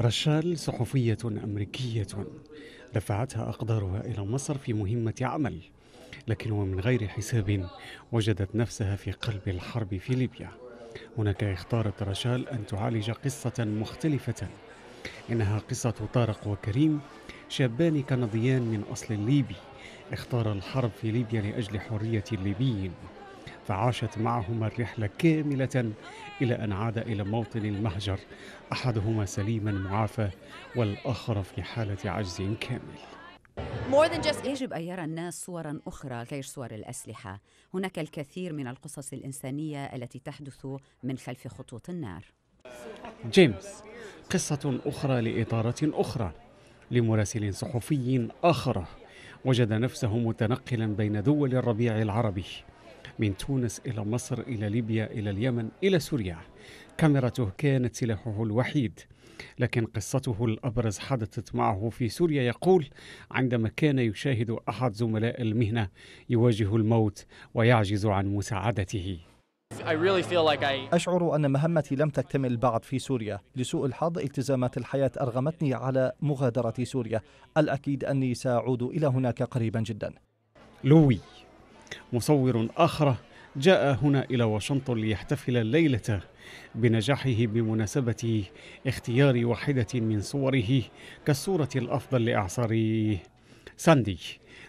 رشال صحفية أمريكية دفعتها أقدارها إلى مصر في مهمة عمل لكن ومن غير حساب وجدت نفسها في قلب الحرب في ليبيا هناك اختارت رشال أن تعالج قصة مختلفة إنها قصة طارق وكريم شابان كنديان من أصل ليبي اختار الحرب في ليبيا لأجل حرية الليبيين فعاشت معهما الرحلة كاملة إلى أن عاد إلى موطن المهجر أحدهما سليما معافى والآخر في حالة عجز كامل يجب أن يرى الناس صورا أخرى غير صور الأسلحة هناك الكثير من القصص الإنسانية التي تحدث من خلف خطوط النار جيمس قصة أخرى لإطارة أخرى لمراسل صحفي آخر وجد نفسه متنقلا بين دول الربيع العربي من تونس إلى مصر إلى ليبيا إلى اليمن إلى سوريا كاميرته كانت سلاحه الوحيد لكن قصته الأبرز حدثت معه في سوريا يقول عندما كان يشاهد أحد زملاء المهنة يواجه الموت ويعجز عن مساعدته أشعر أن مهمتي لم تكتمل بعد في سوريا لسوء الحظ التزامات الحياة أرغمتني على مغادرة سوريا الأكيد أني سأعود إلى هناك قريبا جدا لوي مصور آخر جاء هنا إلى واشنطن ليحتفل الليلة بنجاحه بمناسبة اختيار واحدة من صوره كالصورة الأفضل لإعصار ساندي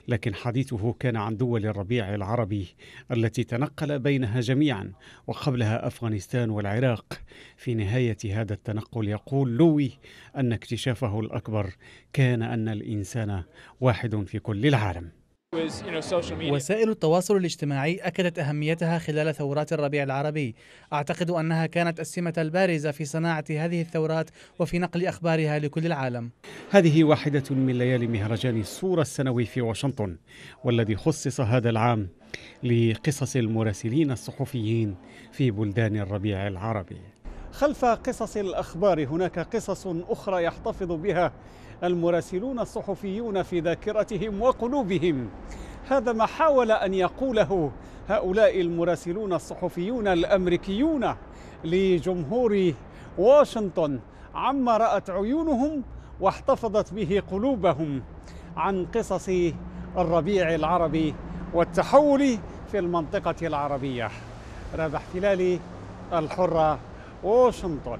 لكن حديثه كان عن دول الربيع العربي التي تنقل بينها جميعا وقبلها افغانستان والعراق في نهايه هذا التنقل يقول لوي ان اكتشافه الاكبر كان ان الانسان واحد في كل العالم وسائل التواصل الاجتماعي أكدت أهميتها خلال ثورات الربيع العربي أعتقد أنها كانت السمة البارزة في صناعة هذه الثورات وفي نقل أخبارها لكل العالم هذه واحدة من ليالي مهرجان الصورة السنوي في واشنطن والذي خصص هذا العام لقصص المراسلين الصحفيين في بلدان الربيع العربي خلف قصص الأخبار هناك قصص أخرى يحتفظ بها المراسلون الصحفيون في ذاكرتهم وقلوبهم هذا ما حاول أن يقوله هؤلاء المراسلون الصحفيون الأمريكيون لجمهور واشنطن عما رأت عيونهم واحتفظت به قلوبهم عن قصص الربيع العربي والتحول في المنطقة العربية رابح تلالي الحرة 奥斯顿。